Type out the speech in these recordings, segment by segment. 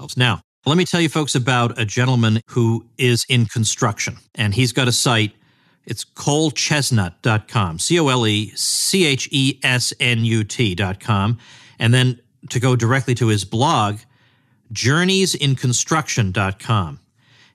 themselves. Now, let me tell you folks about a gentleman who is in construction, and he's got a site. It's colechesnut.com, C O L E C H E S N U T.com. And then to go directly to his blog, journeysinconstruction.com.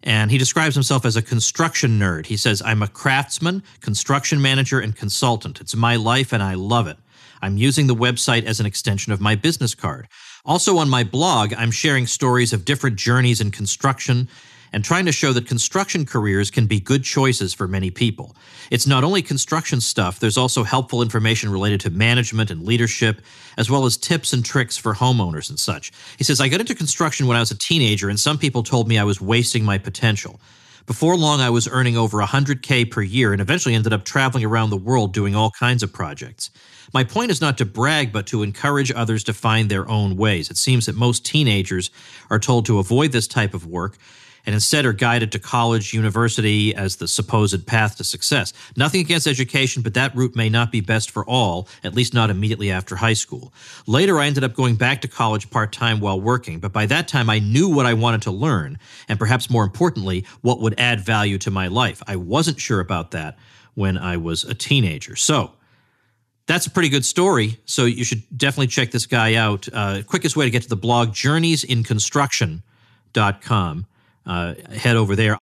And he describes himself as a construction nerd. He says, I'm a craftsman, construction manager, and consultant. It's my life and I love it. I'm using the website as an extension of my business card. Also, on my blog, I'm sharing stories of different journeys in construction and trying to show that construction careers can be good choices for many people. It's not only construction stuff, there's also helpful information related to management and leadership, as well as tips and tricks for homeowners and such. He says, I got into construction when I was a teenager, and some people told me I was wasting my potential. Before long, I was earning over 100K per year and eventually ended up traveling around the world doing all kinds of projects. My point is not to brag, but to encourage others to find their own ways. It seems that most teenagers are told to avoid this type of work and instead are guided to college, university as the supposed path to success. Nothing against education, but that route may not be best for all, at least not immediately after high school. Later, I ended up going back to college part time while working, but by that time I knew what I wanted to learn, and perhaps more importantly, what would add value to my life. I wasn't sure about that when I was a teenager. So, that's a pretty good story. So you should definitely check this guy out. Uh, quickest way to get to the blog, journeysinconstruction.com uh, head over there.